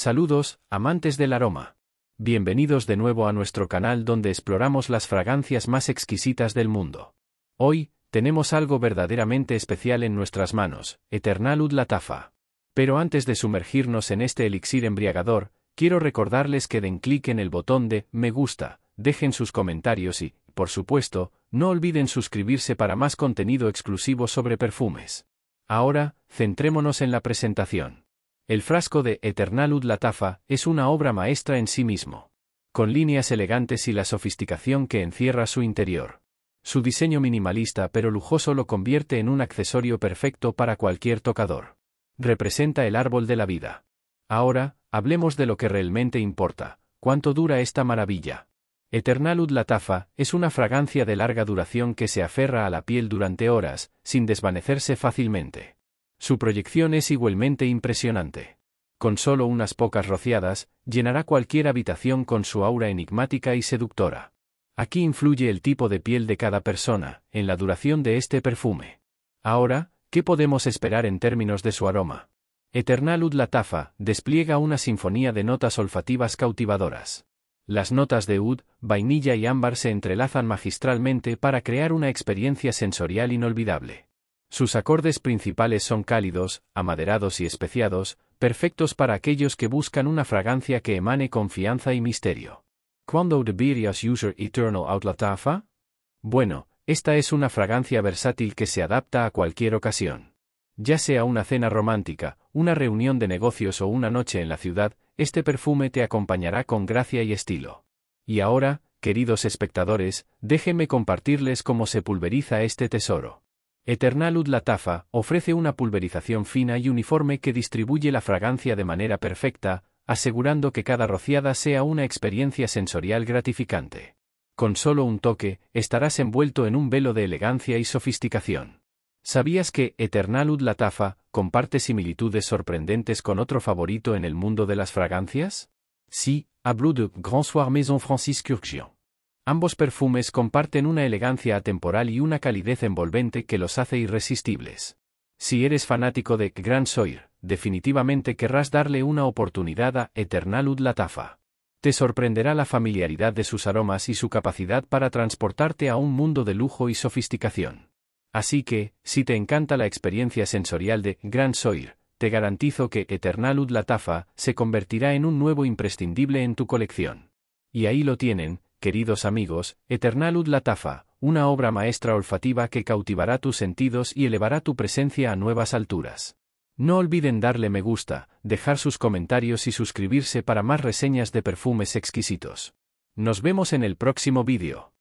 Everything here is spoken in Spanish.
Saludos, amantes del aroma. Bienvenidos de nuevo a nuestro canal donde exploramos las fragancias más exquisitas del mundo. Hoy, tenemos algo verdaderamente especial en nuestras manos, Eternal Latafa. Pero antes de sumergirnos en este elixir embriagador, quiero recordarles que den clic en el botón de me gusta, dejen sus comentarios y, por supuesto, no olviden suscribirse para más contenido exclusivo sobre perfumes. Ahora, centrémonos en la presentación. El frasco de Eternalud Latafa es una obra maestra en sí mismo, con líneas elegantes y la sofisticación que encierra su interior. Su diseño minimalista pero lujoso lo convierte en un accesorio perfecto para cualquier tocador. Representa el árbol de la vida. Ahora, hablemos de lo que realmente importa, cuánto dura esta maravilla. Eternalud Latafa es una fragancia de larga duración que se aferra a la piel durante horas, sin desvanecerse fácilmente. Su proyección es igualmente impresionante. Con solo unas pocas rociadas, llenará cualquier habitación con su aura enigmática y seductora. Aquí influye el tipo de piel de cada persona, en la duración de este perfume. Ahora, ¿qué podemos esperar en términos de su aroma? Eternal Ud Latafa despliega una sinfonía de notas olfativas cautivadoras. Las notas de ud, vainilla y ámbar se entrelazan magistralmente para crear una experiencia sensorial inolvidable. Sus acordes principales son cálidos, amaderados y especiados, perfectos para aquellos que buscan una fragancia que emane confianza y misterio. ¿Cuándo deberías usar Eternal Outlatafa? Bueno, esta es una fragancia versátil que se adapta a cualquier ocasión. Ya sea una cena romántica, una reunión de negocios o una noche en la ciudad, este perfume te acompañará con gracia y estilo. Y ahora, queridos espectadores, déjenme compartirles cómo se pulveriza este tesoro. Eternal Oud ofrece una pulverización fina y uniforme que distribuye la fragancia de manera perfecta, asegurando que cada rociada sea una experiencia sensorial gratificante. Con solo un toque, estarás envuelto en un velo de elegancia y sofisticación. ¿Sabías que Eternal Ud comparte similitudes sorprendentes con otro favorito en el mundo de las fragancias? Sí, a Blue de Grand Soir Maison Francis Curgion. Ambos perfumes comparten una elegancia atemporal y una calidez envolvente que los hace irresistibles. Si eres fanático de Grand Soir, definitivamente querrás darle una oportunidad a Eternal Ud Latafa. Te sorprenderá la familiaridad de sus aromas y su capacidad para transportarte a un mundo de lujo y sofisticación. Así que, si te encanta la experiencia sensorial de Grand Soir, te garantizo que Eternal Ud Latafa se convertirá en un nuevo imprescindible en tu colección. Y ahí lo tienen, queridos amigos, Eternalud Latafa, una obra maestra olfativa que cautivará tus sentidos y elevará tu presencia a nuevas alturas. No olviden darle me gusta, dejar sus comentarios y suscribirse para más reseñas de perfumes exquisitos. Nos vemos en el próximo vídeo.